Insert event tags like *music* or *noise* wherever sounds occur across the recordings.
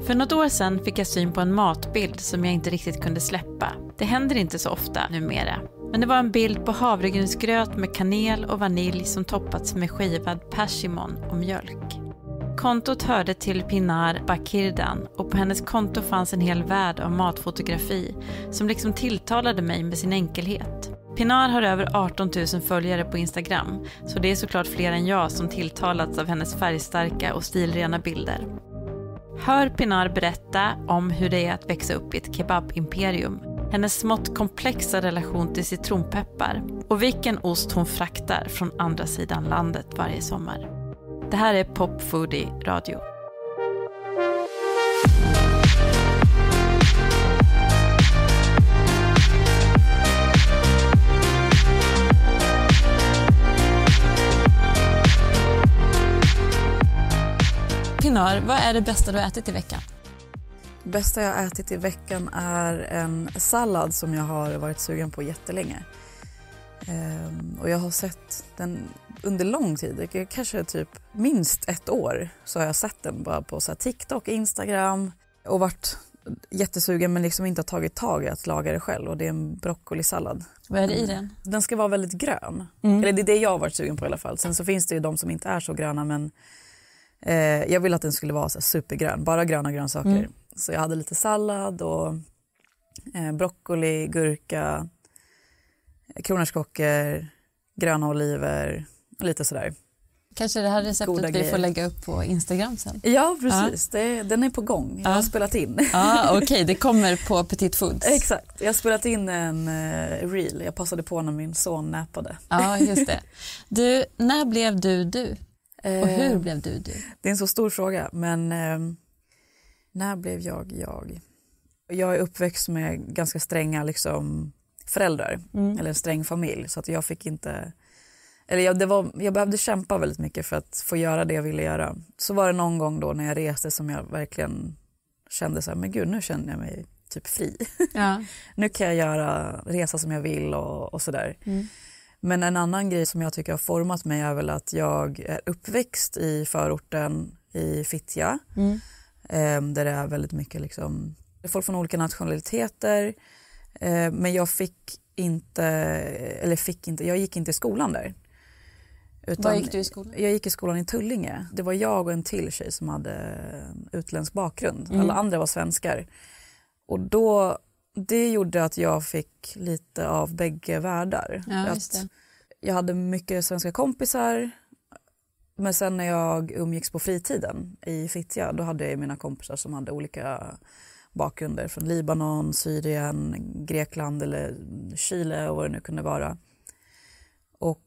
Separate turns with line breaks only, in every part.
För något år sedan fick jag syn på en matbild som jag inte riktigt kunde släppa. Det händer inte så ofta numera. Men det var en bild på havregrynsgröt med kanel och vanilj som toppats med skivad persimon och mjölk. Kontot hörde till Pinar Bakirdan och på hennes konto fanns en hel värld av matfotografi som liksom tilltalade mig med sin enkelhet. Pinar har över 18 000 följare på Instagram, så det är såklart fler än jag som tilltalats av hennes färgstarka och stilrena bilder. Hör Pinar berätta om hur det är att växa upp i ett kebabimperium, hennes smått komplexa relation till citronpeppar och vilken ost hon fraktar från andra sidan landet varje sommar. Det här är Pop Popfoodie Radio. entreprenör, vad är det bästa du har ätit i veckan? Det bästa jag har ätit i veckan är en sallad som jag har varit sugen på jättelänge. Ehm, och jag har sett den under lång tid, kanske typ minst ett år, så har jag sett den bara på så TikTok, Instagram och varit jättesugen men liksom inte har tagit tag i att laga det själv och det är en broccolisallad. Vad är det i den? Den ska vara väldigt grön. Mm. Eller det är det jag har varit sugen på i alla fall. Sen så finns det ju de som inte är så gröna men Eh, jag ville att den skulle vara så supergrön, bara gröna grönsaker. Mm. Så jag hade lite sallad och eh, broccoli, gurka, kronärtskockor, gröna oliver, lite sådär. Kanske det här receptet vi får lägga upp på Instagram sen? Ja, precis. Ja. Det, den är på gång. Jag har spelat in. Ja, Okej, okay. det kommer på Petit Foods. *laughs* Exakt. Jag har spelat in en uh, reel. Jag passade på när min son näpade. Ja, just det. Du, när blev du du? Och hur eh, blev du du? Det är en så stor fråga, men ehm, när blev jag jag? Jag är uppväxt med ganska stränga liksom, föräldrar, mm. eller en sträng familj, så att jag fick inte eller jag, var, jag, behövde kämpa väldigt mycket för att få göra det jag ville göra. Så var det någon gång då när jag reste som jag verkligen kände så här, men gud nu känner jag mig typ fri. Ja. *laughs* nu kan jag göra, resa som jag vill och, och sådär. Mm. Men en annan grej som jag tycker har format mig är väl att jag är uppväxt i förorten i Fittja. Mm. Eh, där det är väldigt mycket liksom, folk från olika nationaliteter. Eh, men jag fick inte, eller fick inte, jag gick inte i skolan där. Utan Var gick du i skolan? Jag gick i skolan i Tullinge. Det var jag och en till tjej som hade utländsk bakgrund. Mm. Alla andra var svenskar. Och då det gjorde att jag fick lite av bägge världar. Ja, att jag hade mycket svenska kompisar men sen när jag umgicks på fritiden i Fittja då hade jag mina kompisar som hade olika bakgrunder från Libanon, Syrien, Grekland eller Chile och vad det nu kunde vara. Och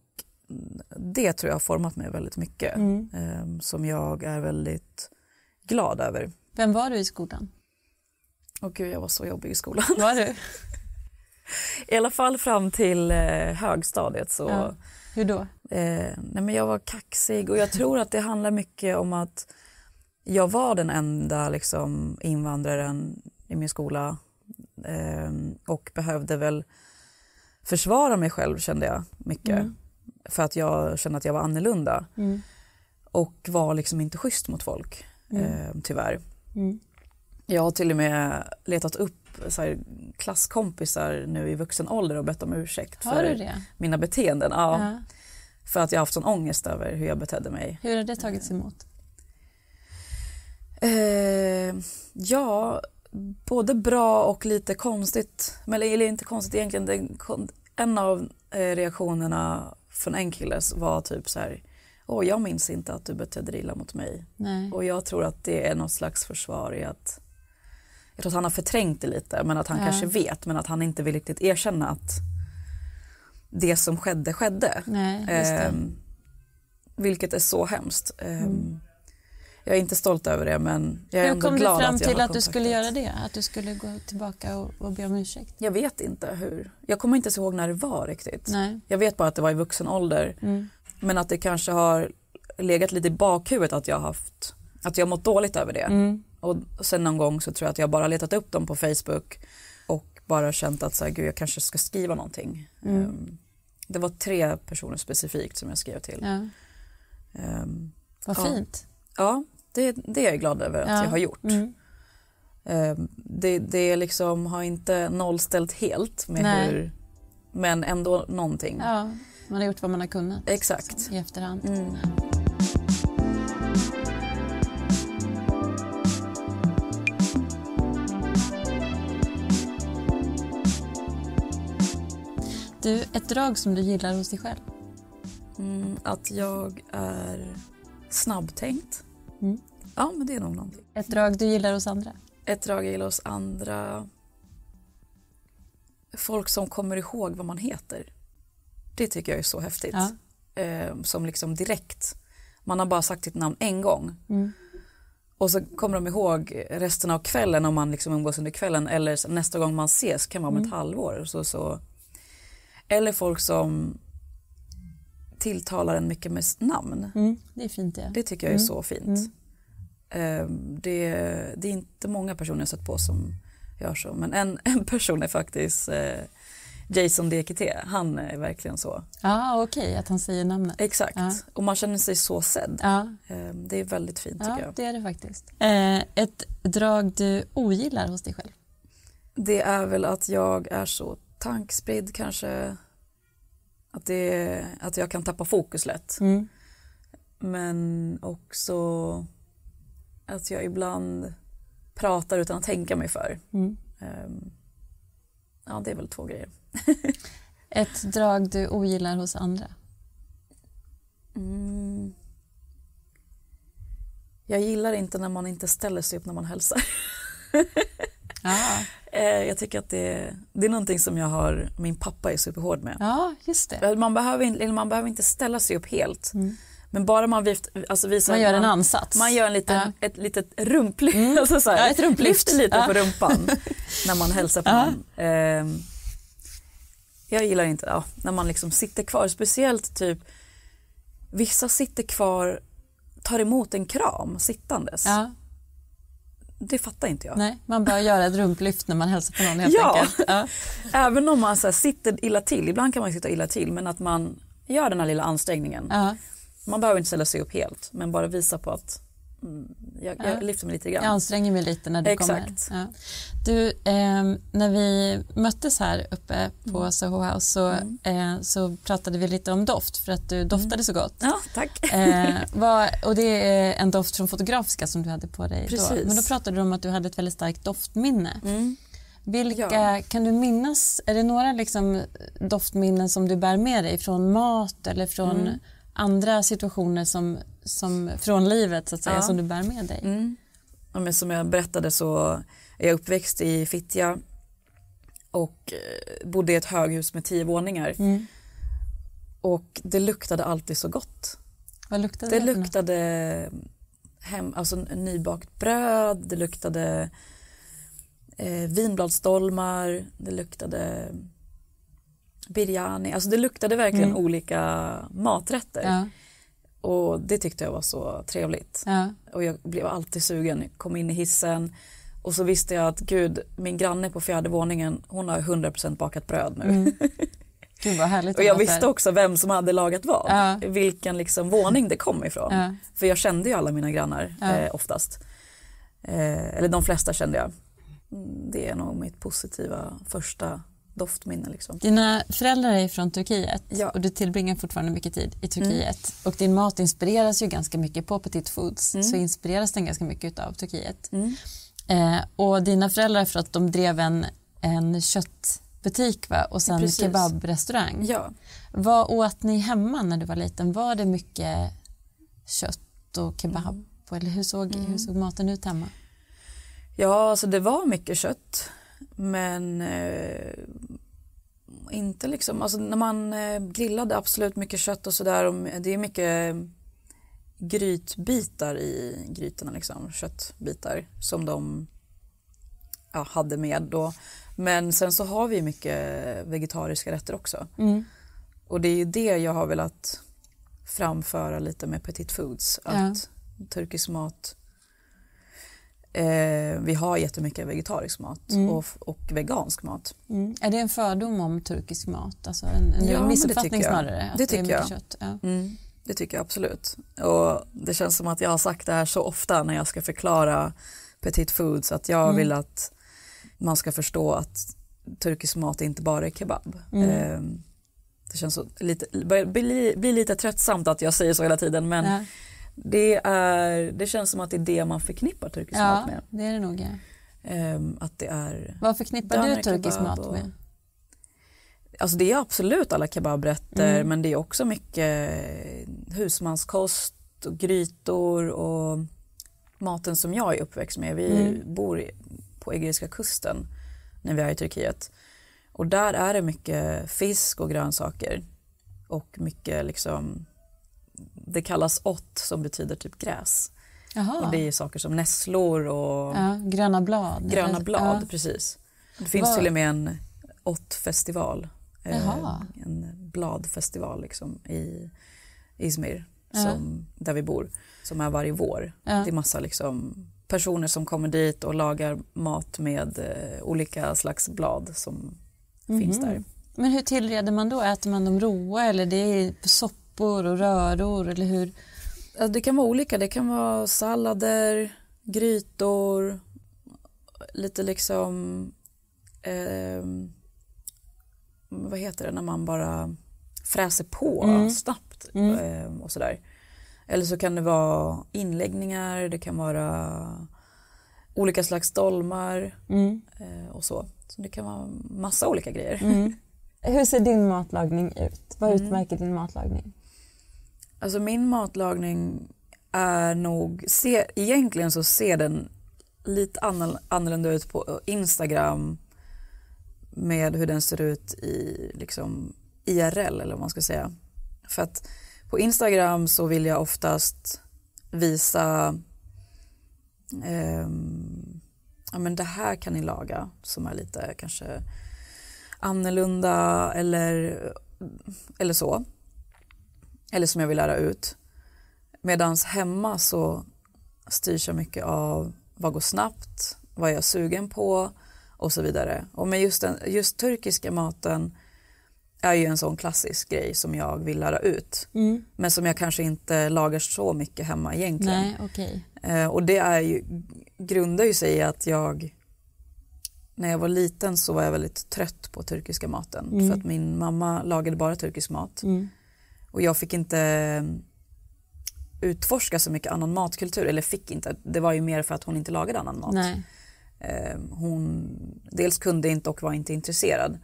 det tror jag har format mig väldigt mycket mm. Ehm, som jag är väldigt glad över. Vem var du i skolan? Och gud, jag var så jobbig i skolan. Var du? *laughs* I alla fall fram till eh, högstadiet. Så, ja. Hur då? Eh, nej men jag var kaxig och jag tror att det handlar mycket om att jag var den enda liksom, invandraren i min skola eh, och behövde väl försvara mig själv kände jag mycket. Mm. För att jag kände att jag var annorlunda. Mm. Och var liksom inte schysst mot folk, mm. Ehm, tyvärr. Mm. Jag har till och med letat upp så klasskompisar nu i vuxen ålder och bett om ursäkt för mina beteenden. Ja, ja. För att jag haft sån ångest över hur jag betedde mig. Hur har det tagits eh. emot? Eh, ja, både bra och lite konstigt. Eller inte konstigt egentligen. En av eh, reaktionerna från en kille var typ så här Åh, jag minns inte att du betedde dig illa mot mig. Nej. Och jag tror att det är något slags försvar i att jag tror att han har förträngt det lite men att han ja. kanske vet men att han inte vill riktigt erkänna att det som skedde skedde. Nej, eh, vilket är så hemskt. Eh, mm. Jag är inte stolt över det men jag är hur ändå glad att jag Hur kom du fram till att, att du skulle göra det? Att du skulle gå tillbaka och, och be om ursäkt? Jag vet inte hur. Jag kommer inte ens ihåg när det var riktigt. Nej. Jag vet bara att det var i vuxen ålder. Mm. Men att det kanske har legat lite i bakhuvudet att jag har mått dåligt över det. Mm. Och sen någon gång så tror jag att jag bara letat upp dem på Facebook och bara känt att så här, gud, jag kanske ska skriva någonting. Mm. Um, det var tre personer specifikt som jag skrev till. Ja. Um, Vad ja. fint. Ja, det, det, är jag glad över att ja. jag har gjort. Mm. Um, det, det liksom har inte nollställt helt med Nej. hur, men ändå någonting. Ja, man har gjort vad man har kunnat. Exakt. Så, I efterhand. Mm. du ett drag som du gillar hos dig själv? Mm, att jag är snabbtänkt. Mm. Ja, men det är nog någonting. Ett drag du gillar hos andra? Ett drag jag gillar hos andra... Folk som kommer ihåg vad man heter. Det tycker jag är så häftigt. Ja. Eh, som liksom direkt... Man har bara sagt sitt namn en gång. Mm. Och så kommer de ihåg resten av kvällen om man liksom umgås under kvällen eller nästa gång man ses kan vara om ett mm. halvår. Så, så eller folk som tilltalar en mycket med namn. Mm, det är fint det. Det tycker jag är mm. så fint. Mm. Ehm, det, det, är inte många personer jag sett på som gör så men en, *laughs* en person är faktiskt eh, Jason DKT, han är verkligen så. Ja ah, okej, okay, att han säger namnet. Exakt, ah. och man känner sig så sedd. Ah. Det är väldigt fint tycker ah, jag. det är det faktiskt. Eh, ett drag du ogillar hos dig själv? Det är väl att jag är så tankspridd kanske. Att, det, att jag kan tappa fokus lätt. Mm. Men också att jag ibland pratar utan att tänka mig för. Mm. Um, ja, det är väl två grejer. *laughs* Ett drag du ogillar hos andra? Mm. Jag gillar inte när man inte ställer sig upp när man hälsar. *laughs* ah. Eh, jag tycker att det, det är någonting som jag har, min pappa är superhård med. Ja, just det. Man behöver, man behöver inte ställa sig upp helt. Mm. Men bara man vift, alltså visar... Man gör en ansats. Man gör en liten, ja. ett litet rumplyft. Mm. *laughs* Alltså ja, ett rumplyft. lite ja. på rumpan *laughs* när man hälsar på någon. Eh, jag gillar inte ja, när man liksom sitter kvar, speciellt typ vissa sitter kvar, tar emot en kram sittandes det fattar inte jag. Nej, man bör göra ett rumplyft när man hälsar på någon helt ja. enkelt. Ja. *laughs* Även om man så här, sitter illa till, ibland kan man sitta illa till men att man gör den här lilla ansträngningen. Uh -huh. Man behöver inte ställa sig upp helt men bara visa på att Mm, jag, ja. jag liksom lite grann. Jag anstränger mig lite när du Exakt. kommer. Ja. Du, eh, när vi möttes här uppe på mm. Soho House så, mm. eh, så pratade vi lite om doft för att du mm. doftade mm. så gott. Ja, tack. Eh, *laughs* var, och det är en doft från Fotografiska som du hade på dig Precis. då. Men då pratade du om att du hade ett väldigt starkt doftminne. Mm. Vilka ja. kan du minnas? Är det några liksom doftminnen som du bär med dig från mat eller från mm. andra situationer som som, från livet så att säga, ja. som du bär med dig? Mm. Ja, men som jag berättade så är jag uppväxt i Fittja och eh, bodde i ett höghus med tio våningar. Mm. Och det luktade alltid så gott. Vad luktade det? Det luktade hem, alltså, nybakt bröd, det luktade eh, vinbladsdolmar, det luktade biryani, alltså det luktade verkligen mm. olika maträtter. Ja. Och det tyckte jag var så trevligt. Ja. Och jag blev alltid sugen, kom in i hissen och så visste jag att gud, min granne på fjärde våningen, hon har 100% bakat bröd nu. Mm. *laughs* Gud, och jag visste också vem som hade lagat vad, ja. vilken liksom våning det kom ifrån. Ja. För jag kände ju alla mina grannar eh, oftast. Eh, eller de flesta kände jag. Mm, det är nog mitt positiva första doftminne. Liksom. Dina föräldrar är från Turkiet ja. och du tillbringar fortfarande mycket tid i mm. Turkiet. Mm. Och din mat inspireras ju ganska mycket på Petit Foods mm. så inspireras den ganska mycket av Turkiet. Mm. Eh, och dina föräldrar för att de drev en, en köttbutik va? och sen Precis. kebabrestaurang. Ja. Vad åt ni hemma när du var liten? Var det mycket kött och kebab? Mm. Eller hur såg, hur mm. såg maten ut hemma? Ja, alltså det var mycket kött. Men eh, inte liksom, alltså när man eh, grillade absolut mycket kött och sådär. Det är mycket grytbitar i grytorna liksom, köttbitar som de ja, hade med då. Men sen så har vi mycket vegetariska rätter också. Mm. Och det är ju det jag har velat framföra lite med Petit Foods. Att ja. turkisk mat Eh, vi har jättemycket vegetarisk mat mm. och, och, vegansk mat. Mm. Är det en fördom om turkisk mat? Alltså en, en ja, missuppfattning snarare? Det tycker jag. Mm. Det, tycker jag. absolut. Och det känns som att jag har sagt det här så ofta när jag ska förklara Petit Foods att jag mm. vill att man ska förstå att turkisk mat inte bara är kebab. Eh, det känns så lite, blir, blir lite tröttsamt att jag säger så hela tiden men ja det, är, det känns som att det är det man förknippar turkisk ja, mat med. Ja, det är det nog. Um, att det är Vad förknippar du turkisk mat med? Alltså det är absolut alla kebabrätter mm. men det är också mycket husmanskost och grytor och maten som jag är uppväxt med. Vi mm. bor på Egeiska kusten när vi är i Turkiet och där är det mycket fisk och grönsaker och mycket liksom det kallas ott som betyder typ gräs. Aha. Och det är saker som nässlor och ja, gröna blad. Gröna blad, ja. precis. Det finns Var? till och med en ottfestival. Eh, en bladfestival liksom, i Izmir som, ja. där vi bor som är varje vår. Det är massa liksom, personer som kommer dit och lagar mat med eh, olika slags blad som mm -hmm. finns mhm. där. Men hur tillreder man då? Äter man dem råa eller det är sopp soppor och röror eller hur? Det kan vara olika. Det kan vara sallader, grytor, lite liksom... Eh, vad heter det när man bara fräser på mm. snabbt mm. Ehm, och sådär. Eller så kan det vara inläggningar, det kan vara olika slags dolmar mm. Eh, och så. Så det kan vara massa olika grejer. Mm. *laughs* Hur ser din matlagning ut? Vad mm. utmärker din matlagning? Alltså min matlagning är nog, se, egentligen så ser den lite annorlunda ut på eh, Instagram med hur den ser ut i liksom IRL eller vad man ska säga. För att på Instagram så vill jag oftast visa eh, ja men det här kan ni laga som är lite kanske annorlunda eller, eller så eller som jag vill lära ut. Medan hemma så styrs jag mycket av vad går snabbt, vad är jag sugen på och så vidare. Och med just, den, just turkiska maten är ju en sån klassisk grej som jag vill lära ut. Mm. Men som jag kanske inte lagar så mycket hemma egentligen. Nej, okay. eh, och det är ju, grundar ju sig i att jag när jag var liten så var jag väldigt trött på turkiska maten mm. för att min mamma lagade bara turkisk mat. Mm. Och jag fick inte mm, utforska så mycket annan matkultur, eller fick inte, det var ju mer för att hon inte lagade annan mat. Nej. Ehm, hon dels kunde inte och var inte intresserad.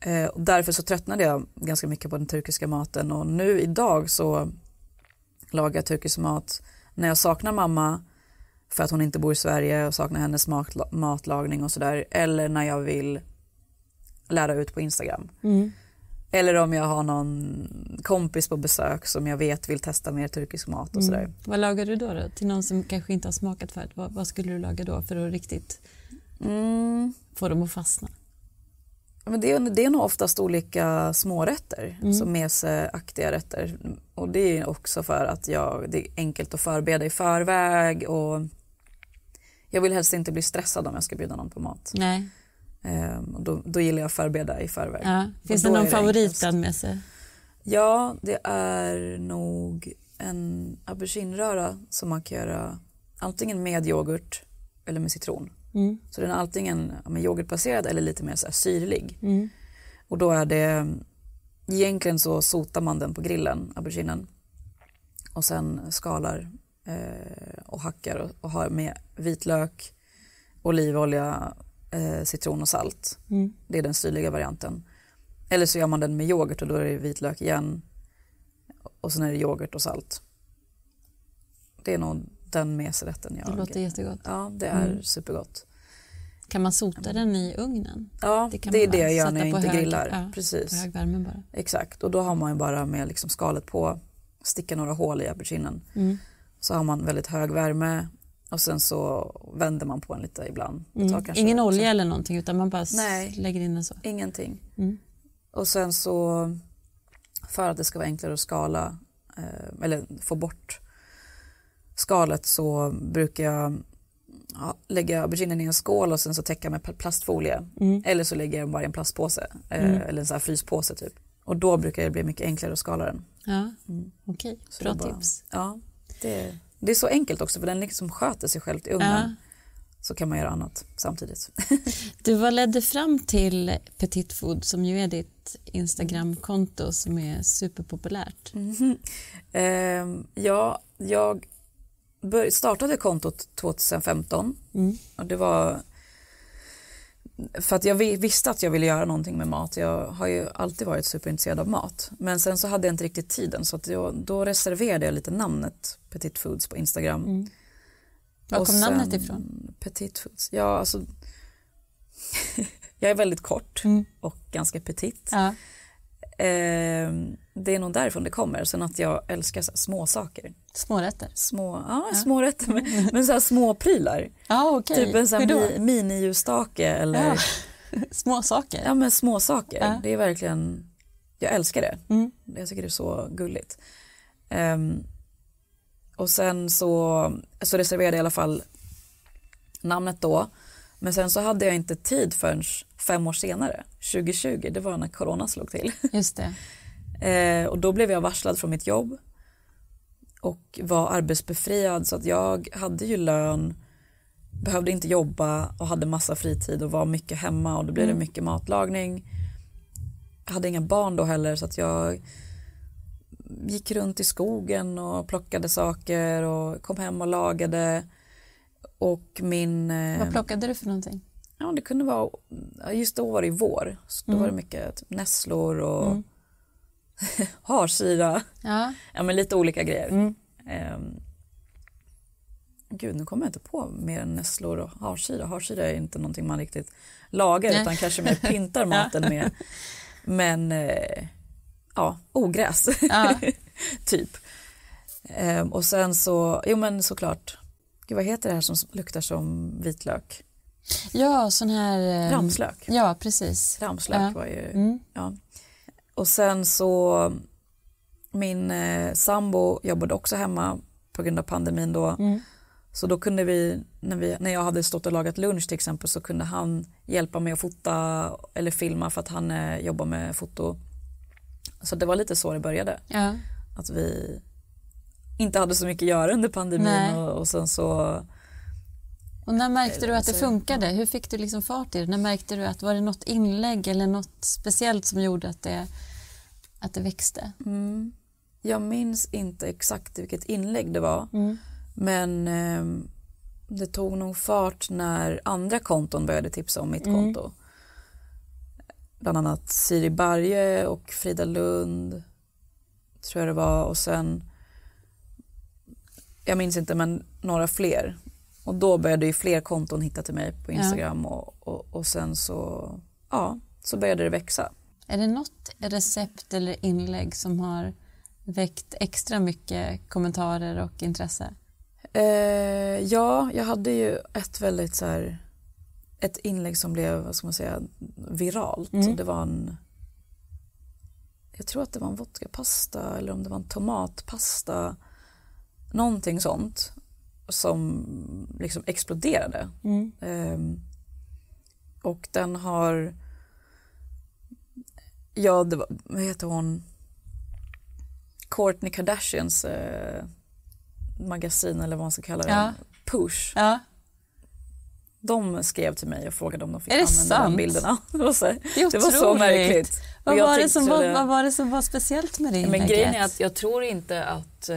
Ehm, och därför så tröttnade jag ganska mycket på den turkiska maten och nu idag så lagar jag turkisk mat när jag saknar mamma för att hon inte bor i Sverige och saknar hennes matla matlagning och sådär eller när jag vill lära ut på Instagram. Mm. Eller om jag har någon kompis på besök som jag vet vill testa mer turkisk mat och mm. sådär. Mm. Vad lagar du då, då, Till någon som kanske inte har smakat förut, vad, vad skulle du laga då för att riktigt mm. få dem att fastna? Men det, är, det är nog oftast olika smårätter, mm. som meseaktiga rätter. Och det är också för att jag, det är enkelt att förbereda i förväg och jag vill helst inte bli stressad om jag ska bjuda någon på mat. Nej. Ehm, och då, då gillar jag att förbereda i förväg. Ja. Finns det någon favorit bland med sig? Ja, det är nog en apelsinröra som man kan göra antingen med yoghurt eller med citron. Mm. Så den är antingen yoghurtbaserad eller lite mer så syrlig. Mm. Och då är det, egentligen så sotar man den på grillen, auberginen. Och sen skalar eh, och hackar och, och har med vitlök, olivolja, eh, citron och salt. Mm. Det är den syrliga varianten. Eller så gör man den med yoghurt och då är det vitlök igen. Och sen är det yoghurt och salt. Det är nog den meserätten jag... Det låter jättegott. Ja, det är mm. supergott. Kan man sota den i ugnen? Ja, det, det är det jag gör när jag inte hög, grillar. Ja, Precis. På hög värme bara. Exakt, och då har man ju bara med liksom skalet på, sticka några hål i auberginen. Mm. Så har man väldigt hög värme och sen så vänder man på den lite ibland. Mm. Ingen olja så. eller någonting utan man bara Nej, lägger in den så? ingenting. Mm. Och sen så för att det ska vara enklare att skala eh, eller få bort skalet så brukar jag ja, lägga auberginen i en skål och sen så täcka med plastfolie. Mm. Eller så lägger jag den bara i en plastpåse eh, mm. eller en sån här fryspåse typ. Och då brukar det bli mycket enklare att skala den. Ja, mm. Okej, okay. bra bara, tips. Ja, det det är så enkelt också för den liksom sköter sig själv i ugnen. Ja. Så kan man göra annat samtidigt. *laughs* du, vad ledde fram till Petit Food som ju är ditt Instagramkonto som är superpopulärt? Mm eh, ja, jag startade kontot 2015 mm. och det var för att jag visste att jag ville göra någonting med mat. Jag har ju alltid varit superintresserad av mat. Men sen så hade jag inte riktigt tiden så att jag, då reserverade jag lite namnet Petit Foods på Instagram. Mm. Var kom sen, namnet ifrån? Petit Foods, ja alltså *laughs* jag är väldigt kort mm. och ganska petit. Ja. Eh, det är nog därifrån det kommer. Sen att jag älskar så små saker. Smårätter? Små, ja, ja. smårätter, men, *laughs* men så här små prylar. Ah, okay. Typ en sån mi, miniljusstake eller... Ja. *laughs* små Ja, men små Ja. Det är verkligen... Jag älskar det. Mm. Jag tycker det är så gulligt. Um, och sen så, så reserverade jag i alla fall namnet då men sen så hade jag inte tid förrän fem år senare, 2020, det var när corona slog till. *laughs* Just eh, och då blev jag varslad från mitt jobb och var arbetsbefriad så att jag hade ju lön, behövde inte jobba och hade massa fritid och var mycket hemma och då blev det mm. mycket matlagning. Jag hade inga barn då heller så att jag gick runt i skogen och plockade saker och kom hem och lagade och min... Eh, Vad plockade du för någonting? Ja, det kunde vara, just då var det vår, så då mm. var det mm. mycket typ, nässlor och mm. *laughs* harsyra. Ja. ja, men lite olika grejer. Mm. Um, gud, nu kommer jag inte på mer än nässlor och harsyra. Harsyra är inte någonting man riktigt lagar Nej. utan kanske mer pyntar *laughs* maten ja. med. Men eh, ja, ogräs, ja. *laughs* typ. Um, och sen så, jo men såklart Gud, vad heter det här som luktar som vitlök? Ja, sån här... Eh, Ramslök. Ja, precis. Ramslök ja. var ju... Mm. Ja. Och sen så, min eh, sambo jobbade också hemma på grund av pandemin då. Mm. Så då kunde vi när, vi, när jag hade stått och lagat lunch till exempel så kunde han hjälpa mig att fota eller filma för att han eh, jobbar med foto. Så det var lite så det började. Ja. Att vi inte hade så mycket att göra under pandemin och, och, sen så... Och när märkte du eh, att det funkade? Hur fick du liksom fart i det? När märkte du att var det något inlägg eller något speciellt som gjorde att det, att det växte? Mm. Jag minns inte exakt vilket inlägg det var mm. men eh, det tog nog fart när andra konton började tipsa om mitt mm. konto. Bland annat Siri Barje och Frida Lund tror jag det var och sen jag minns inte, men några fler. Och då började ju fler konton hitta till mig på Instagram ja. och, och, och, sen så, ja, så började det växa. Är det något recept eller inlägg som har väckt extra mycket kommentarer och intresse? Eh, ja, jag hade ju ett väldigt så här, ett inlägg som blev, vad ska man säga, viralt. Mm. Det var en jag tror att det var en vodkapasta eller om det var en tomatpasta någonting sånt som liksom exploderade. Mm. Um, och den har... Ja, det var, vad heter hon? Courtney Kardashians eh, magasin eller vad man ska kalla det. Ja. Push. Ja. De skrev till mig och frågade om de fick använda sant? de bilderna. *laughs* Det var så, det, det var så märkligt. Vad var, det som var, vad var det som var speciellt med det inlägget? Men grejen är att jag tror inte att eh,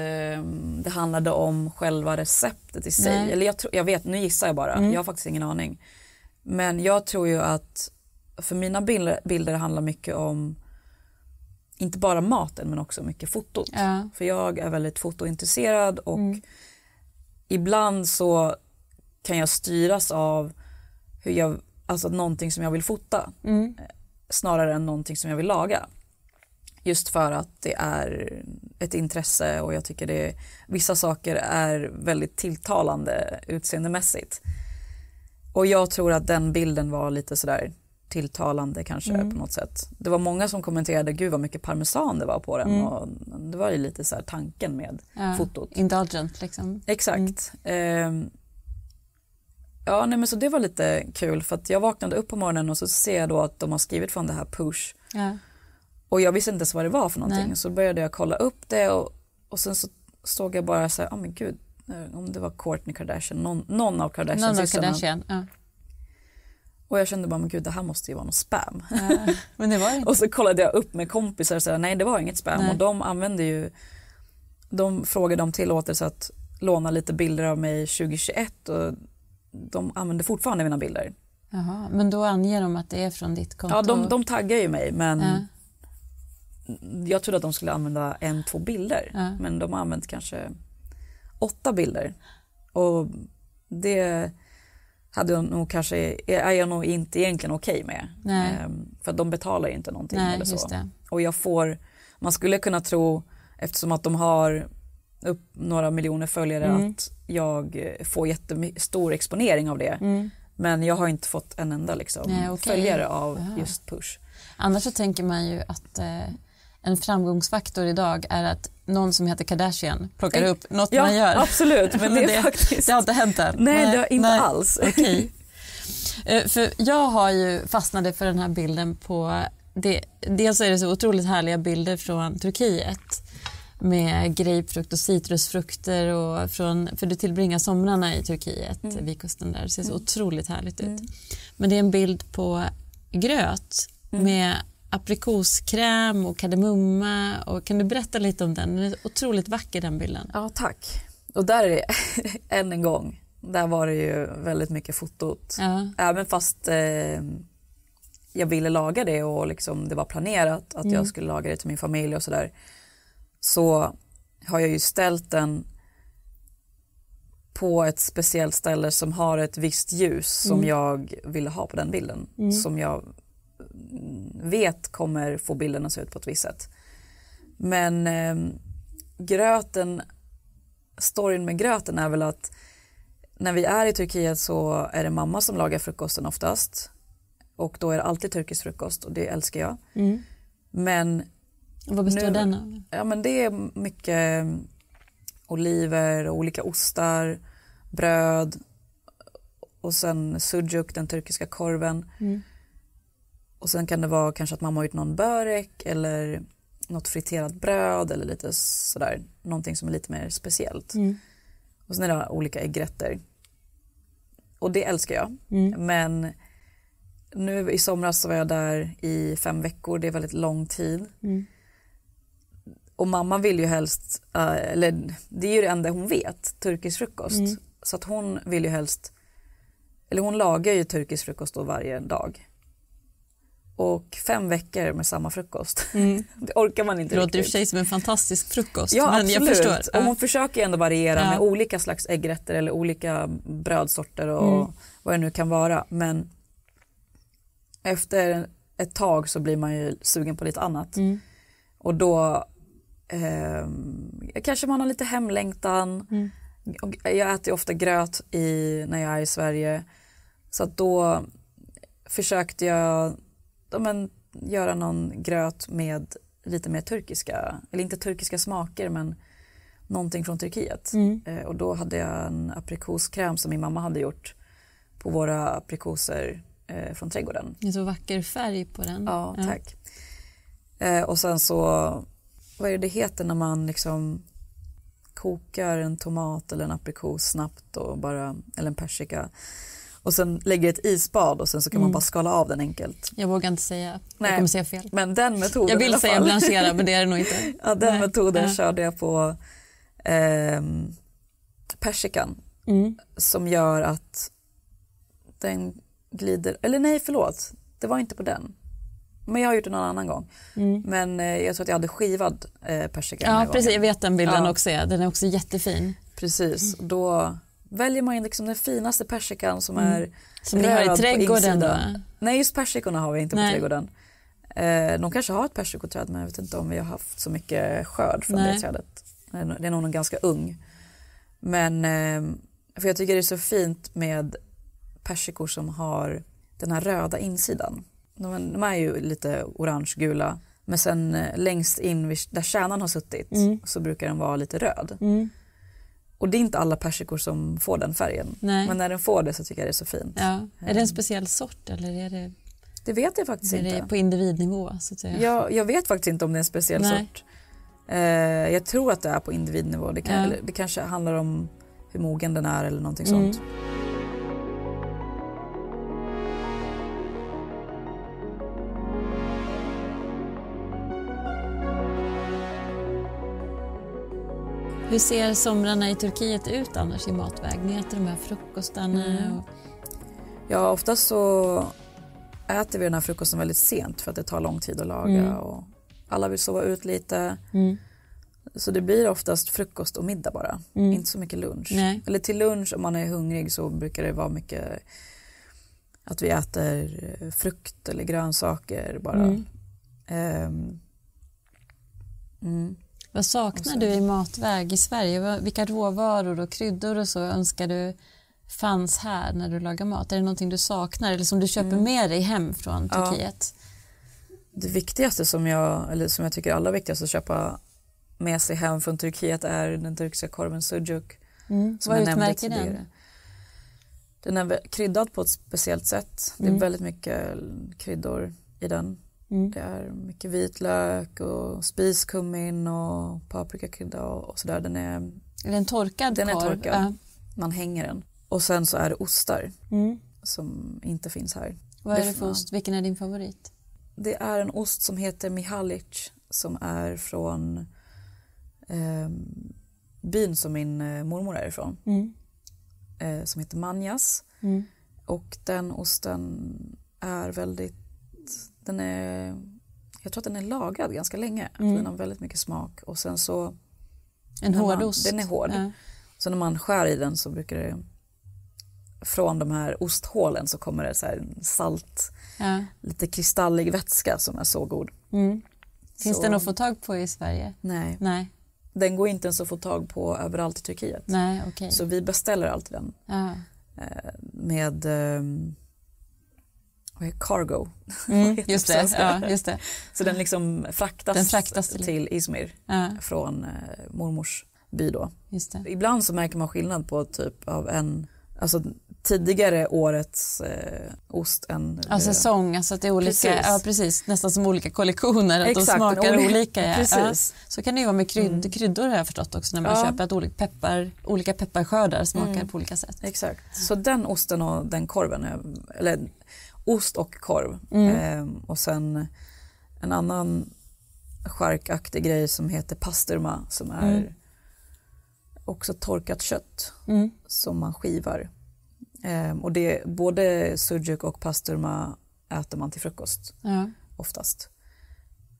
det handlade om själva receptet i sig. Eller jag, tror, jag vet, nu gissar jag bara. Mm. Jag har faktiskt ingen aning. Men jag tror ju att för mina bilder, bilder handlar mycket om inte bara maten men också mycket fotot. Ja. För jag är väldigt fotointresserad och mm. ibland så kan jag styras av hur jag, alltså någonting som jag vill fota mm. Eh, snarare än någonting som jag vill laga. Just för att det är ett intresse och jag tycker det, vissa saker är väldigt tilltalande utseendemässigt. Och jag tror att den bilden var lite sådär tilltalande kanske mm. på något sätt. Det var många som kommenterade gud vad mycket parmesan det var på den mm. och det var ju lite så tanken med ja, fotot. Indulgent liksom. Exakt. Mm. Eh, Ja, nej, men så det var lite kul för att jag vaknade upp på morgonen och så ser jag då att de har skrivit från det här push. Ja. Och jag visste inte ens vad det var för någonting. Nej. Så började jag kolla upp det och, och sen så såg jag bara så här, ja oh, men gud, om det var Courtney Kardashian, någon, någon av Kardashians. Någon av Kardashian, ja. Och jag kände bara, men gud det här måste ju vara någon spam. Ja, men det var *laughs* inte. och så kollade jag upp med kompisar och sa, nej det var inget spam. Nej. Och de använde ju, de frågade om tillåtelse att låna lite bilder av mig 2021 och de använder fortfarande mina bilder. Jaha, men då anger de att det är från ditt konto? Ja, de, de taggar ju mig men ja. jag trodde att de skulle använda en, två bilder ja. men de har använt kanske åtta bilder. Och det hade jag nog kanske, är jag nog inte egentligen okej okay med. Nej. Ehm, för de betalar ju inte någonting Nej, eller så. Och jag får, man skulle kunna tro eftersom att de har upp några miljoner följare mm. att jag får jättestor exponering av det. Mm. Men jag har inte fått en enda liksom, Nej, okay. följare av Aha. just push. Annars så tänker man ju att eh, en framgångsfaktor idag är att någon som heter Kardashian plockar Tänk, upp något ja, man gör. Absolut, *laughs* men, det, det, faktiskt... det har inte hänt än. Nej, nej det har inte nej. alls. *laughs* okay. Eh, för jag har ju fastnade för den här bilden på det, dels är det så otroligt härliga bilder från Turkiet med grapefrukt och citrusfrukter och från, för du tillbringar somrarna i Turkiet mm. vid kusten där. Det ser så mm. otroligt härligt ut. Mm. Men det är en bild på gröt mm. med aprikoskräm och kardemumma. Och kan du berätta lite om den? Den är otroligt vacker den bilden. Ja, tack. Och där är det *laughs* än en gång, där var det ju väldigt mycket fotot. Ja. Även fast eh, jag ville laga det och liksom det var planerat att mm. jag skulle laga det till min familj och sådär så har jag ju ställt den på ett speciellt ställe som har ett visst ljus mm. som jag ville ha på den bilden. Mm. Som jag vet kommer få bilden att se ut på ett visst sätt. Men eh, gröten, storyn med gröten är väl att när vi är i Turkiet så är det mamma som lagar frukosten oftast. Och då är det alltid turkisk frukost och det älskar jag. Mm. Men vad består nu, den av? Ja, men det är mycket oliver och olika ostar, bröd och sen sujuk, den turkiska korven. Mm. Och sen kan det vara kanske att mamma har gjort någon börek eller något friterat bröd eller lite sådär, någonting som är lite mer speciellt. Mm. Och sen är det olika äggrätter. Och det älskar jag. Mm. Men nu i somras så var jag där i fem veckor, det är väldigt lång tid. Mm. Och mamma vill ju helst, eh, eller det är ju det enda hon vet, turkisk frukost. Mm. Så att hon vill ju helst, eller hon lagar ju turkisk frukost då varje dag. Och fem veckor med samma frukost, mm. *laughs* det orkar man inte det riktigt. Låter i och för sig som en fantastisk frukost. Ja men absolut, jag förstår. och hon försöker ändå variera ja. med olika slags äggrätter eller olika brödsorter och mm. vad det nu kan vara. Men efter ett tag så blir man ju sugen på lite annat. Mm. Och då Eh, kanske man har lite hemlängtan. Mm. Jag äter ofta gröt i, när jag är i Sverige. Så då försökte jag ja, men, göra någon gröt med lite mer turkiska, eller inte turkiska smaker men någonting från Turkiet. Mm. Eh, och då hade jag en aprikoskräm som min mamma hade gjort på våra aprikoser eh, från trädgården. En så vacker färg på den. Ja, tack. Ja. Eh, och sen så vad är det det heter när man liksom kokar en tomat eller en aprikos snabbt och bara, eller en persika och sen lägger ett isbad och sen så kan mm. man bara skala av den enkelt. Jag vågar inte säga, Nej. jag kommer säga fel. Men den metoden Jag vill säga blanchera men det är det nog inte. *laughs* ja, den Nej. metoden Nej. körde jag på eh, persikan mm. som gör att den glider, eller nej förlåt, det var inte på den. Men jag har gjort det någon annan gång. Mm. Men eh, jag tror att jag hade skivad eh, persika Ja precis, gången. jag vet den bilden ja. också. Den är också jättefin. Precis, mm. då väljer man liksom den finaste persikan som mm. är Som ni har i trädgården då? Nej just persikorna har vi inte Nej. på trädgården. Eh, de kanske har ett persikoträd men jag vet inte om vi har haft så mycket skörd från Nej. det trädet. Det är nog någon ganska ung. Men eh, för jag tycker det är så fint med persikor som har den här röda insidan de, de är ju lite orange-gula. Men sen eh, längst in där kärnan har suttit mm. så brukar den vara lite röd. Mm. Och det är inte alla persikor som får den färgen. Nej. Men när den får det så tycker jag det är så fint. Ja. Är det en eh. speciell sort eller är det? Det vet jag faktiskt är inte. Är det på individnivå? Så att säga. Jag, jag vet faktiskt inte om det är en speciell Nej. sort. Eh, jag tror att det är på individnivå. Det, kan, ja. det kanske handlar om hur mogen den är eller någonting mm. sånt. Hur ser somrarna i Turkiet ut annars i matväg? Ni äter de här frukostarna? Mm. Ja, oftast så äter vi den här frukosten väldigt sent för att det tar lång tid att laga mm. och alla vill sova ut lite. Mm. Så det blir oftast frukost och middag bara, mm. inte så mycket lunch. Nej. Eller till lunch om man är hungrig så brukar det vara mycket att vi äter eh, frukt eller grönsaker bara. Um. Vad saknar du i matväg i Sverige? Vilka råvaror och kryddor och så önskar du fanns här när du lagar mat? Är det någonting du saknar eller som du köper mm. med dig hem från Turkiet? Ja. Det viktigaste som jag, eller som jag tycker är allra viktigast att köpa med sig hem från Turkiet är den turkiska korven sucuk. Mm. Vad utmärker den? Den är kryddad på ett speciellt sätt. Mm. Det är mm. väldigt mycket kryddor i den. Mm. Det är mycket vitlök och spiskummin och paprikakrydda och, sådär. Den är, är den torkad Den är torkad. Ja. Man hänger den. Och sen så är det ostar mm. som inte finns här. Vad är det för ost? Vilken är din favorit? Det är en ost som heter Mihalic som är från eh, byn som min eh, mormor är ifrån. Mm. Eh, som heter Manjas. Mm. Och den osten är väldigt den är, jag tror att den är lagad ganska länge. Mm. Den har väldigt mycket smak och sen så... En hård ost. Den är hård. Ja. Så när man skär i den så brukar det... Från de här osthålen så kommer det så salt, ja. lite kristallig vätska som är så god. Mm. Finns så, den att få tag på i Sverige? Nej. nej. Den går inte ens att få tag på överallt i Turkiet. Nej, okay. Så vi beställer alltid den. Ja. Eh, med ehm, cargo. *laughs* Mm, just, det, ja, just det. Så den liksom fraktas, den fraktas till, till Izmir ja. från eh, mormors by då. Ibland så märker man skillnad på typ av en, alltså tidigare årets eh, ost än... Ja, eh, säsong, alltså att det är olika, precis. Ja, precis, nästan som olika kollektioner, att Exakt, de smakar olika. olika ja. *laughs* ja. Så kan det ju vara med krydd, mm. kryddor har jag förstått också när man ja. köper, att olika, peppar, olika pepparskördar smakar mm. på olika sätt. Exakt, så den osten och den korven, eller ost och korv. Mm. Ehm, och sen en annan charkaktig grej som heter pasturma som är mm. också torkat kött mm. som man skivar. Ehm, och det, både sujuk och pasturma äter man till frukost ja. oftast.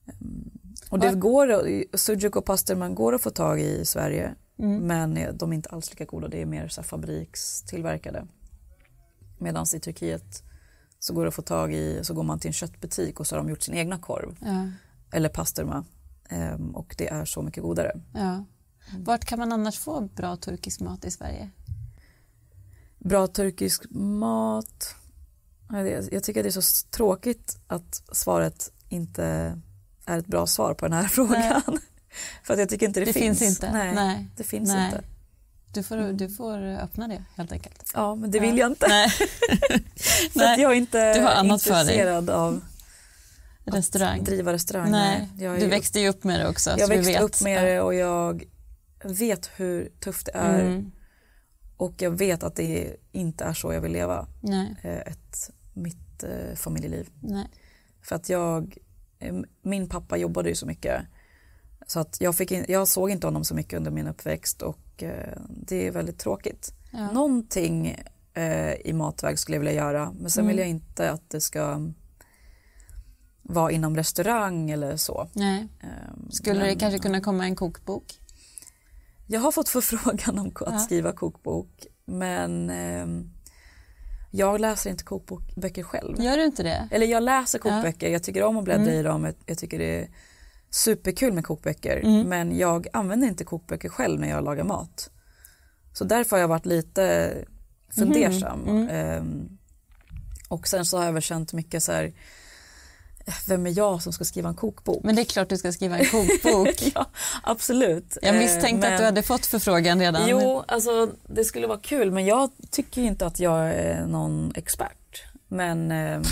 Ehm, och det
går, sujuk och pasturma går att få tag i i Sverige Mm. Men de är inte alls lika goda, det är mer så fabrikstillverkade. Medan i Turkiet så går det att få tag i, så går man till en köttbutik och så har de gjort sin egna korv. Ja. Eller pasturma. Ehm, och det är så mycket godare. Ja. Vart kan man annars få bra turkisk mat i Sverige? Bra turkisk mat... Jag tycker det är så tråkigt att svaret inte är ett bra svar på den här *laughs* frågan. För att jag tycker inte det, det finns. finns. inte. Nej, Nej. det finns Nej. inte. Du får, mm. du får öppna det helt enkelt. Ja, men det vill jag inte. Nej. för *laughs* att jag är inte du har annat intresserad för av restaurang. att driva restaurang. Nej. du växte ju upp med det också. Jag växte vet. upp med det och jag vet hur tufft det är. Mm. Och jag vet att det inte är så jag vill leva Nej. Eh, ett, mitt eh, familjeliv. Nej. För att jag, eh, min pappa jobbade ju så mycket så att jag, fick in, jag såg inte honom så mycket under min uppväxt och eh, det är väldigt tråkigt. Ja. Någonting eh, i matväg skulle jag vilja göra men sen mm. vill jag inte att det ska vara inom restaurang eller så. Nej. Ehm, skulle men, det kanske kunna komma en kokbok? Jag har fått *laughs* förfrågan om att ja. skriva kokbok men eh, jag läser inte kokböcker själv. Gör du inte det? Eller jag läser kokböcker, ja. jag tycker om att bläddra mm. i dem, jag tycker det är superkul med kokböcker mm. men jag använder inte kokböcker själv när jag lagar mat. Så därför har jag varit lite fundersam. Mm. Mm. Ehm, och sen så har jag väl känt mycket så här eh, vem är jag som ska skriva en kokbok? Men det är klart du ska skriva en kokbok. *laughs* ja, absolut. Jag ehm, misstänkte men... att du hade fått förfrågan redan. Jo, alltså det skulle vara kul men jag tycker inte att jag är någon expert. Men, ehm,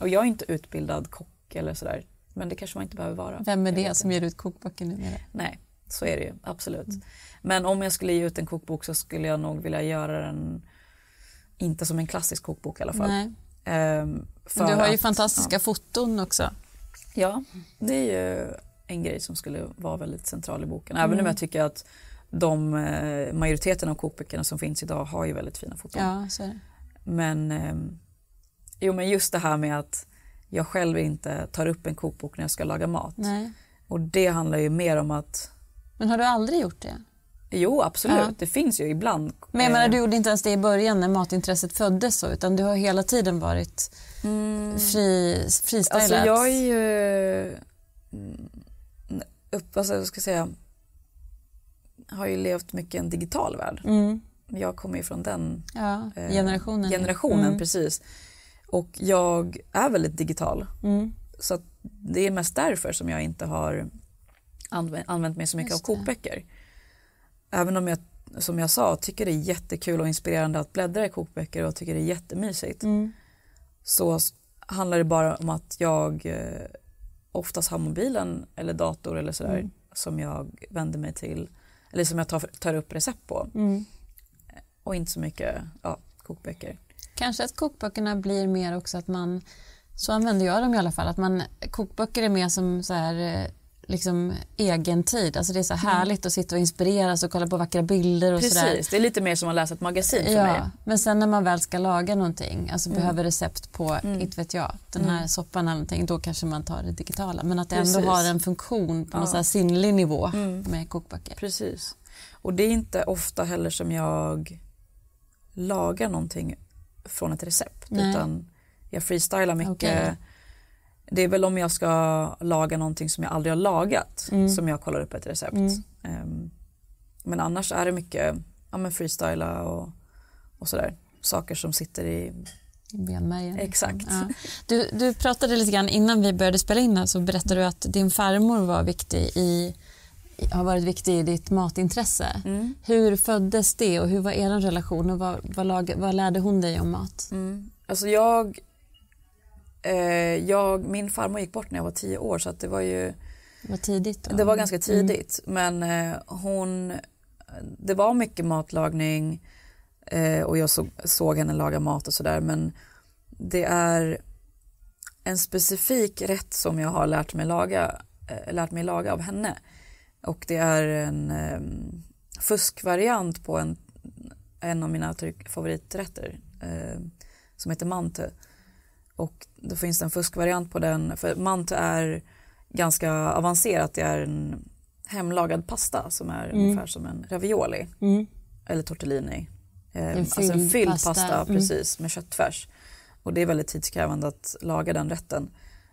och jag är inte utbildad kock eller sådär men det kanske man inte behöver vara. Vem är det som ger ut kokböcker numera? Nej, så är det ju absolut. Mm. Men om jag skulle ge ut en kokbok så skulle jag nog vilja göra den inte som en klassisk kokbok i alla fall. Nej. Ehm, du har att, ju fantastiska ja. foton också. Ja, det är ju en grej som skulle vara väldigt central i boken. Även mm. om jag tycker att de, eh, majoriteten av kokböckerna som finns idag har ju väldigt fina foton. Ja, så är det. Men, eh, jo, men just det här med att jag själv inte tar upp en kokbok när jag ska laga mat. Nej. Och det handlar ju mer om att... Men har du aldrig gjort det? Jo, absolut. Ja. Det finns ju ibland. Men jag menar, eh, du gjorde inte ens det i början när matintresset föddes så, utan du har hela tiden varit mm. fri, freestylad. Alltså jag är ju... Mm, upp, alltså, jag ska säga, har ju levt mycket i en digital värld. Mm. Jag kommer ju från den ja, eh, generationen. Eh, generationen mm. precis. Och jag är väldigt digital. Mm. Så det är mest därför som jag inte har använt mig så mycket av kokböcker. Även om jag, som jag sa, tycker det är jättekul och inspirerande att bläddra i kokböcker och tycker det är jättemysigt. Mm. Så handlar det bara om att jag eh, oftast har mobilen eller dator eller sådär mm. som jag vänder mig till eller som jag tar, tar upp recept på. Mm. Och inte så mycket ja, kokböcker. Kanske att kokböckerna blir mer också att man, så använder jag dem i alla fall, att man, kokböcker är mer som så här eh, liksom egen tid. Alltså det är så mm. härligt mm. att sitta och inspireras och kolla på vackra bilder och Precis, sådär. det är lite mer som att läsa ett magasin för ja, mig. Men sen när man väl ska laga någonting, alltså mm. behöver recept på, mm. inte vet jag, den här mm. soppan eller någonting, då kanske man tar det digitala. Men att det Precis. ändå har en funktion på ja. någon sinnlig nivå mm. med kokböcker. Precis. Och det är inte ofta heller som jag lagar någonting från ett recept Nej. utan jag freestylar mycket. Okay. Det är väl om jag ska laga någonting som jag aldrig har lagat mm. som jag kollar upp ett recept. Mm. Ehm, men annars är det mycket ja, men freestyla och, och sådär. Saker som sitter i benmärgen. Liksom. Exakt. Ja. Du, du pratade lite grann innan vi började spela in här så berättade du att din farmor var viktig i har varit viktig i ditt matintresse. Mm. Hur föddes det och hur var er relation och vad, vad, lag, vad lärde hon dig om mat? Mm. Alltså jag, eh, jag, min farmor gick bort när jag var tio år så att det var ju det var tidigt då. Det var ganska mm. tidigt mm. men eh, hon, det var mycket matlagning eh, och jag såg, såg henne laga mat och sådär men det är en specifik rätt som jag har lärt mig laga, eh, lärt mig laga av henne och det är en um, fuskvariant på en, en av mina favoriträtter uh, som heter mante. Och då finns det en fuskvariant på den, för mante är ganska avancerat, det är en hemlagad pasta som är mm. ungefär som en ravioli mm. eller tortellini. Ehm, en alltså en fylld pasta, pasta mm. med köttfärs. Och det är väldigt tidskrävande att laga den rätten.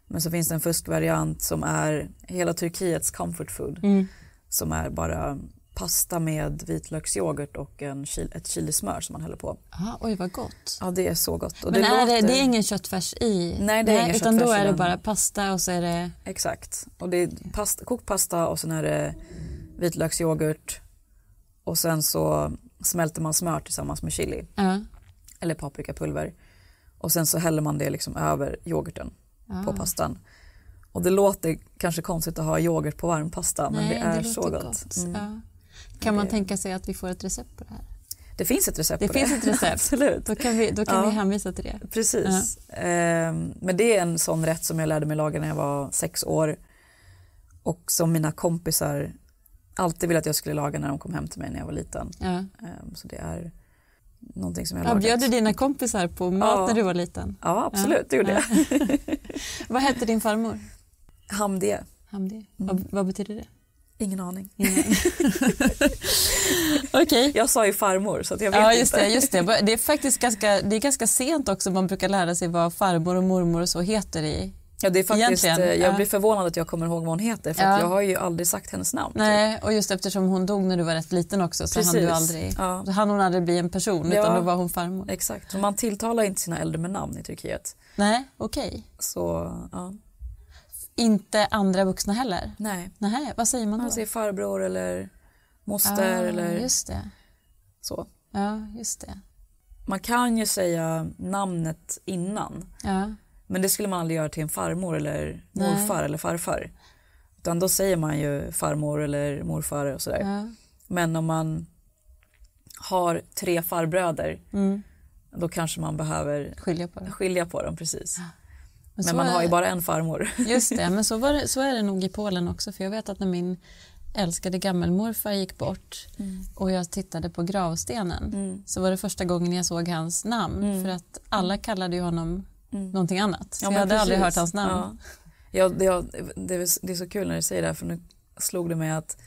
Men så finns det en fuskvariant som är hela Turkiets comfort food. Mm. Som är bara pasta med vitlöksyoghurt och en ett chilismör som man häller på. Aha, oj vad gott. Ja det är så gott. Och Men det, är låter... det, det, är ingen köttfärs i? Nej det är Nej, ingen Utan då är det bara pasta och så är det? Exakt. Och det är pasta, kokt pasta och sen är det vitlöksyoghurt och sen så smälter man smör tillsammans med chili. Uh Eller paprikapulver. Och sen så häller man det liksom över yoghurten på pastan. Och det låter kanske konstigt att ha yoghurt på varm pasta men det är det så gott. gott. Mm. Ja. Kan man tänka sig att vi får ett recept på det här? Det finns ett recept det på finns det. Ett recept. *laughs* Absolut. Då kan, vi, då kan ja. vi hänvisa till det. Precis. Ja. Ehm, men det är en sån rätt som jag lärde mig laga när jag var sex år och som mina kompisar alltid ville att jag skulle laga när de kom hem till mig när jag var liten. Ja. Ehm, så det är någonting som jag ja, lagat. Bjöd du dina kompisar på mat när du var liten? Ja, absolut, det gjorde jag. *laughs* *laughs* Vad hette din farmor? Hamdi. Hamdi. Mm. Vad, vad, betyder det? Ingen aning. *laughs* okay. Jag sa ju farmor så jag vet ja, just inte. Det, just det. det är faktiskt ganska, det är ganska sent också man brukar lära sig vad farmor och mormor och så heter i Ja, det är faktiskt, Egentligen. Eh, jag blir förvånad att jag kommer ihåg vad hon heter för ja. jag har ju aldrig sagt hennes namn. Nej, och just eftersom hon dog när du var rätt liten också så hann, du aldrig, ja. så hann hon aldrig bli en person ja. utan då var hon farmor. Exakt, så man tilltalar inte sina äldre med namn i Turkiet. Nej, okej. Okay. ja. Inte andra vuxna heller? Nej. Nej. Vad säger man då? Man säger farbror eller moster ah, eller just det. så. Ja, just det. Man kan ju säga namnet innan. Ja. Men det skulle man aldrig göra till en farmor eller morfar Nej. eller farfar. Utan då säger man ju farmor eller morfar och sådär. Ja. Men om man har tre farbröder mm. då kanske man behöver skilja på, det. skilja på dem. precis. Ja. Men, men man har ju bara en farmor. Just det, men så, *laughs* det, så är det nog i Polen också för jag vet att när min älskade gammelmorfar gick bort mm. och jag tittade på gravstenen mm. så var det första gången jag såg hans namn mm. för att alla kallade ju honom mm. någonting annat. Ja, jag hade precis. aldrig hört hans namn. Ja. Jag, jag, det, är, det är så kul när du säger det här för nu slog det mig att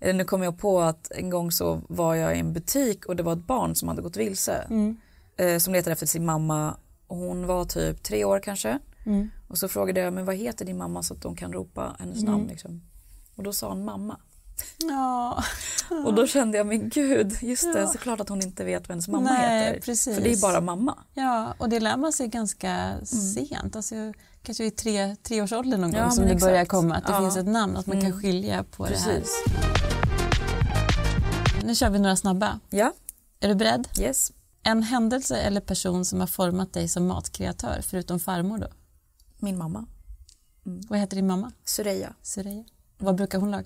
eller nu kom jag på att en gång så var jag i en butik och det var ett barn som hade gått vilse. Mm. Eh, som letade efter sin mamma och hon var typ tre år kanske. Mm. Och så frågade jag men vad heter din mamma så att de kan ropa hennes mm. namn. Liksom. Och då sa hon mamma. Ja. *laughs* Och då kände jag, men gud, just det, ja. såklart att hon inte vet vad hennes mamma Nej, heter. Precis. För det är bara mamma. Ja, och det lär man sig ganska mm. sent. Alltså, kanske i tre, treårsåldern någon ja, gång som det exakt. börjar komma, att det ja. finns ett namn, att man mm. kan skilja på precis. det här. Nu kör vi några snabba. Ja. Är du beredd? Yes. En händelse eller person som har format dig som matkreatör, förutom farmor då? Min mamma. Mm. Vad heter din mamma? Sureya. Sureya. Mm. Vad brukar hon laga?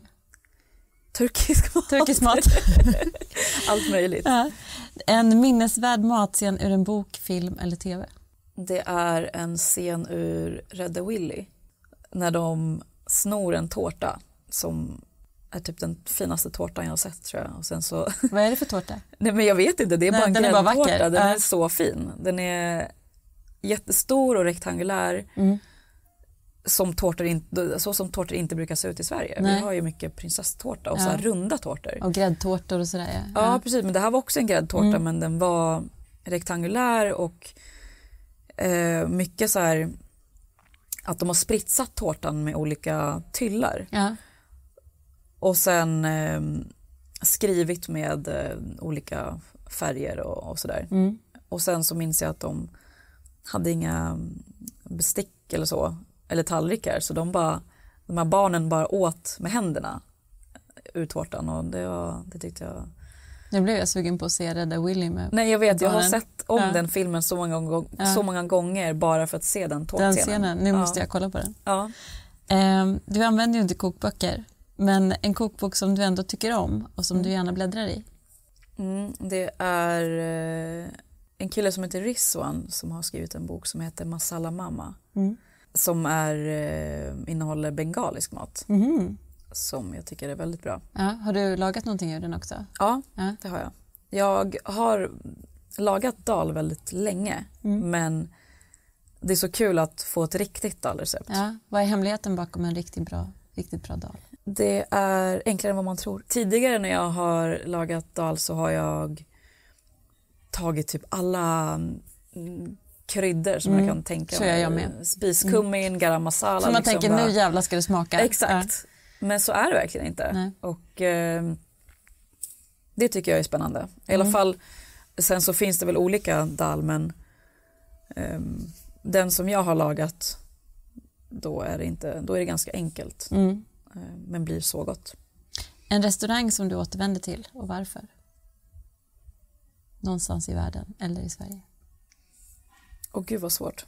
Turkisk mat. Turkisk mat. *laughs* Allt möjligt. Ja. En minnesvärd matscen ur en bok, film eller tv? Det är en scen ur Rädda Willy när de snor en tårta som är typ den finaste tårtan jag har sett tror jag. Och sen så... *laughs* Vad är det för tårta? Nej men jag vet inte, det är Nej, bara en den är bara vacker. Den är så fin. Den är jättestor och rektangulär. Mm som tårtor så som tårtor inte brukar se ut i Sverige. Nej. Vi har ju mycket prinsesstårta och ja. så runda tårtor. Och gräddtårtor och sådär ja. ja. precis men det här var också en gräddtårta mm. men den var rektangulär och eh, mycket så här att de har spritsat tårtan med olika tyllar. Ja. Och sen eh, skrivit med eh, olika färger och, och sådär. Mm. Och sen så minns jag att de hade inga bestick eller så eller tallrikar så de, bara, de här barnen bara åt med händerna ur tårtan och det, var, det tyckte jag nu blev jag sugen på att se Rädda Willy med Nej jag vet, jag har sett om ja. den filmen så många, ja. så många gånger bara för att se den tårtscenen. Den scenen, nu ja. måste jag kolla på den. Ja. Um, du använder ju inte kokböcker, men en kokbok som du ändå tycker om och som mm. du gärna bläddrar i? Mm, det är uh, en kille som heter Rizwan som har skrivit en bok som heter Masala Mama. Mm som är, eh, innehåller bengalisk mat. Mm. Som jag tycker är väldigt bra. Ja, har du lagat någonting ur den också? Ja, ja, det har jag. Jag har lagat dal väldigt länge mm. men det är så kul att få ett riktigt dalrecept. Ja, vad är hemligheten bakom en riktigt bra, riktigt bra dal? Det är enklare än vad man tror. Tidigare när jag har lagat dal så har jag tagit typ alla mm, kryddor som mm. jag kan tänka så mig. Jag med. Spiskummin, mm. garam masala. Som man liksom tänker bara... nu jävlar ska det smaka. Exakt. Ja. Men så är det verkligen inte. Nej. Och eh, det tycker jag är spännande. I mm. alla fall, sen så finns det väl olika dal men eh, den som jag har lagat då är det, inte, då är det ganska enkelt. Mm. Eh, men blir så gott. En restaurang som du återvänder till och varför? Någonstans i världen eller i Sverige? Och gud vad svårt.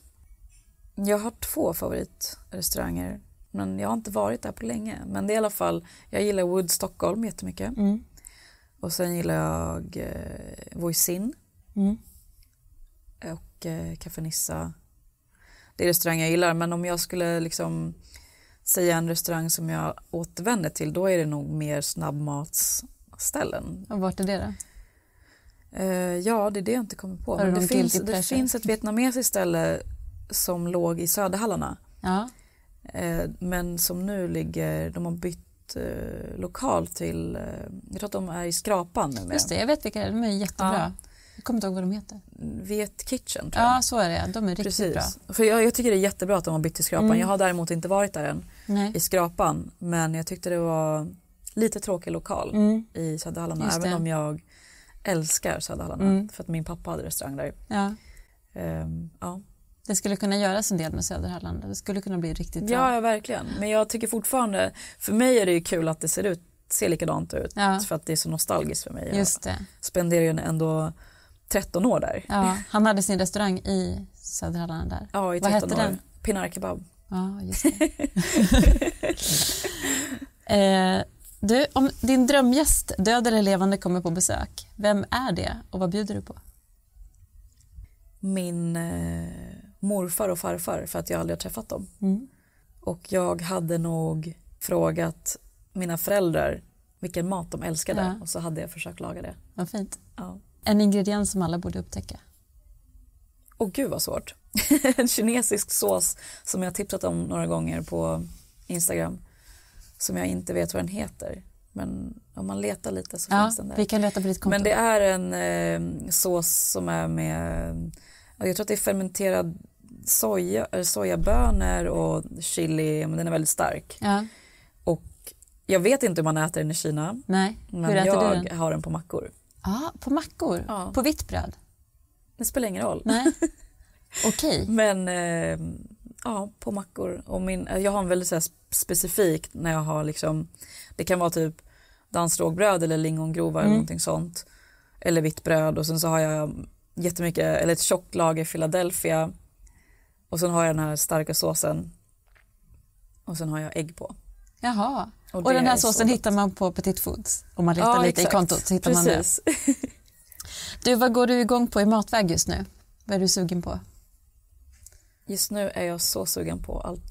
Jag har två favoritrestauranger men jag har inte varit där på länge. Men det är i alla fall, jag gillar Wood Stockholm jättemycket. Mm. Och sen gillar jag eh, Voisin. Mm. Och eh, Café Nissa. Det är restauranger jag gillar men om jag skulle liksom säga en restaurang som jag återvänder till då är det nog mer snabbmatsställen. Och vart är det då? Eh, ja, det är det jag inte kommer på. Men det, finns, det finns ett vietnamesiskt ställe som låg i Söderhallarna. Ja. Eh, men som nu ligger, de har bytt eh, lokal till, jag tror att de är i Skrapan numera. Just det, jag vet vilka det är, de är jättebra. Ja. Jag kommer inte ihåg vad de heter. Viet Kitchen tror jag. Ja, så är det. De är riktigt Precis. bra. För jag, jag, tycker det är jättebra att de har bytt till Skrapan. Mm. Jag har däremot inte varit där än Nej. i Skrapan. Men jag tyckte det var lite tråkig lokal mm. i Söderhallarna. Även om jag älskar Söderhallarna mm. för att min pappa hade restaurang där. Ja. Um, ja. Det skulle kunna göras en del med Söderhallarna, Det skulle kunna bli riktigt bra. Ja, ja, verkligen. Men jag tycker fortfarande, för mig är det ju kul att det ser ut ser likadant ut ja. för att det är så nostalgiskt för mig. Just det. Jag spenderar ju ändå 13 år där. Ja, han hade sin restaurang i Söderhallarna där. Ja, i 13 Vad år. den? Pinar Kebab. Ja, just det. *laughs* *laughs* eh, du, om din drömgäst, död eller levande, kommer på besök, vem är det och vad bjuder du på? Min eh, morfar och farfar, för att jag aldrig har träffat dem. Mm. Och jag hade nog frågat mina föräldrar vilken mat de älskade ja. och så hade jag försökt laga det. Vad fint. Ja. En ingrediens som alla borde upptäcka? Åh gud vad svårt. *laughs* en kinesisk sås som jag tipsat om några gånger på Instagram som jag inte vet vad den heter. Men om man letar lite så ja, finns den där. Vi kan leta på ditt konto. Men det är en eh, sås som är med, jag tror att det är fermenterad soja, sojabönor och chili, men den är väldigt stark. Ja. Och jag vet inte hur man äter den i Kina. Nej. Men hur äter jag du den? har den på mackor. Ja, på mackor? Ja. På vitt bröd? Det spelar ingen roll. Nej. *laughs* Okej. Okay. men eh, Ja, på mackor. Och min, eh, jag har en väldigt så specifik när jag har liksom, det kan vara typ dansrågbröd eller lingongrova mm. eller någonting sånt. Eller vitt bröd och sen så har jag jättemycket, eller ett tjockt lager Philadelphia. Och sen har jag den här starka såsen. Och sen har jag ägg på. Jaha. Och, och den här såsen hittar man på Petit Foods? Om man letar ja, lite exakt. i kontot så hittar Precis. man det. *laughs* Du, vad går du igång på i matväg just nu? Vad är du sugen på? just nu är jag så sugen på allt,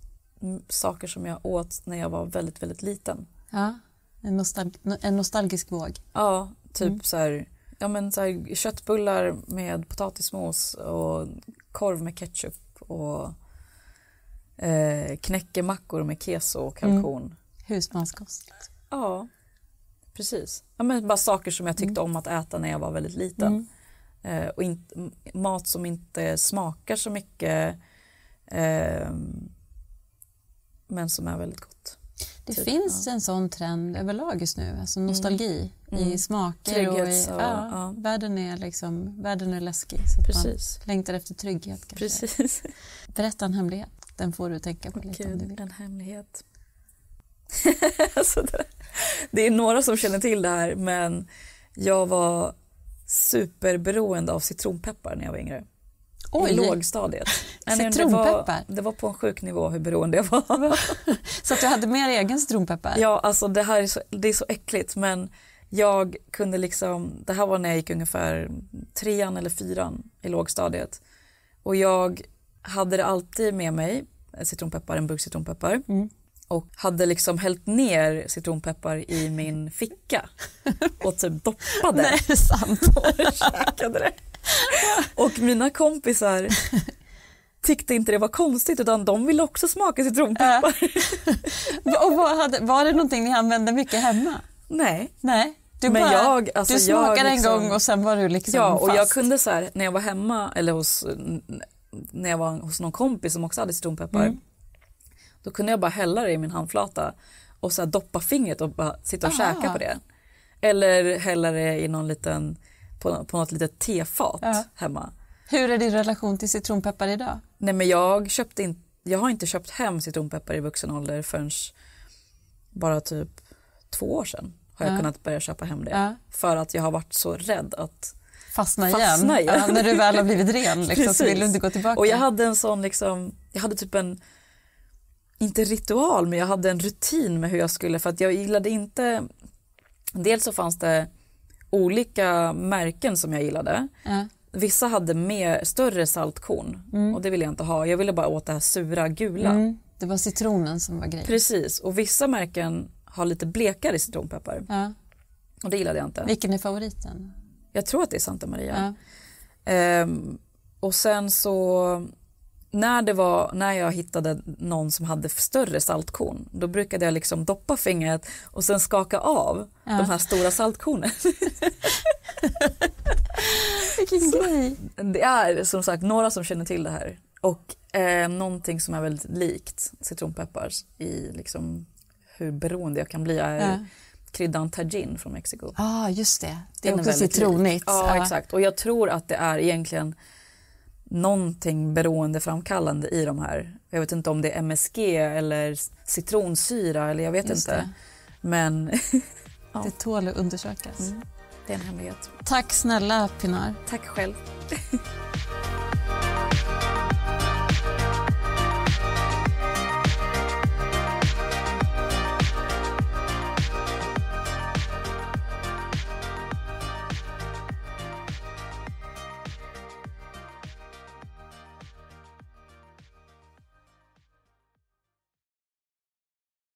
saker som jag åt när jag var väldigt, väldigt liten. Ja, en, nostalg en nostalgisk våg. Ja, typ mm. så här, ja, men så här, köttbullar med potatismos och korv med ketchup och eh, knäckemackor med keso och mm. kalkon. Mm. Husmanskost. Ja, precis. Ja, men bara saker som jag tyckte mm. om att äta när jag var väldigt liten. Mm. Eh, och in, mat som inte smakar så mycket Ehm, men som är väldigt gott. Det typ. finns ja. en sån trend överlag just nu, alltså mm. nostalgi mm. i smaker Trygghet, och, i, och ja, ja. Världen, är liksom, världen är läskig så Precis. man längtar efter trygghet. Kanske. Precis. *laughs* Berätta en hemlighet, den får du tänka på lite Gud, om du vill. En hemlighet. *laughs* alltså det, det är några som känner till det här men jag var superberoende av citronpeppar när jag var yngre. Oj. i lågstadiet. *laughs* Citronpeppar. det, var, det var på en sjuk nivå hur beroende jag var. *laughs* så att du hade med dig egen citronpeppar? Ja, alltså det här är så, det är så äckligt men jag kunde liksom, det här var när jag gick ungefär trean eller fyran i lågstadiet och jag hade det alltid med mig, eh, citronpeppar, en burk citronpeppar mm. och hade liksom hällt ner citronpeppar i min ficka och typ doppade *laughs* Nej, sant. och käkade det och mina kompisar tyckte inte det var konstigt utan de ville också smaka citronpeppar. *laughs* och vad hade, var det någonting ni använde mycket hemma? Nej. Nej. Du, men bara, jag, alltså, du smakade jag liksom, en gång och sen var du liksom Ja och fast. jag kunde så här, när jag var hemma eller hos, när jag var hos någon kompis som också hade citronpeppar mm. då kunde jag bara hälla det i min handflata och så här, doppa fingret och bara sitta och Aha. käka på det. Eller hälla det i någon liten på, på något litet tefat ja. hemma. Hur är din relation till citronpeppar idag? Nej men jag, köpte in, jag har inte köpt hem citronpeppar i vuxen ålder förrän bara typ två år sedan har jag ja. kunnat börja köpa hem det. Ja. För att jag har varit så rädd att fastna igen. Fastna igen. Ja, när du väl har blivit ren liksom, så vill du inte gå tillbaka. Och jag hade en sån, liksom, jag hade typ en, inte ritual, men jag hade en rutin med hur jag skulle, för att jag gillade inte, dels så fanns det olika märken som jag gillade. Ja. Vissa hade mer, större saltkorn mm. och det ville jag inte ha. Jag ville bara åt det här sura gula. Mm. Det var citronen som var grejen. Precis och vissa märken har lite blekare citronpeppar. Ja. Och det gillade jag inte. Vilken är favoriten? Jag tror att det är Santa Maria. Ja. Ehm, och sen så när, det var, när jag hittade någon som hade större saltkorn då brukade jag liksom doppa fingret och sen skaka av ja. de här stora saltkornen. *laughs* Vilken grej! Det är som sagt några som känner till det här och eh, någonting som är väldigt likt citronpeppar i liksom hur beroende jag kan bli är ja. kryddan tajin från Mexiko. Ja ah, just det, det är Den också är citronigt. Ja, ja, exakt och jag tror att det är egentligen någonting beroendeframkallande i de här. Jag vet inte om det är MSG eller citronsyra eller jag vet Just inte. Det. Men... *laughs* ja. Det tål att undersökas. Mm. Det är en hemlighet. Tack snälla Pinar. Tack själv. *laughs*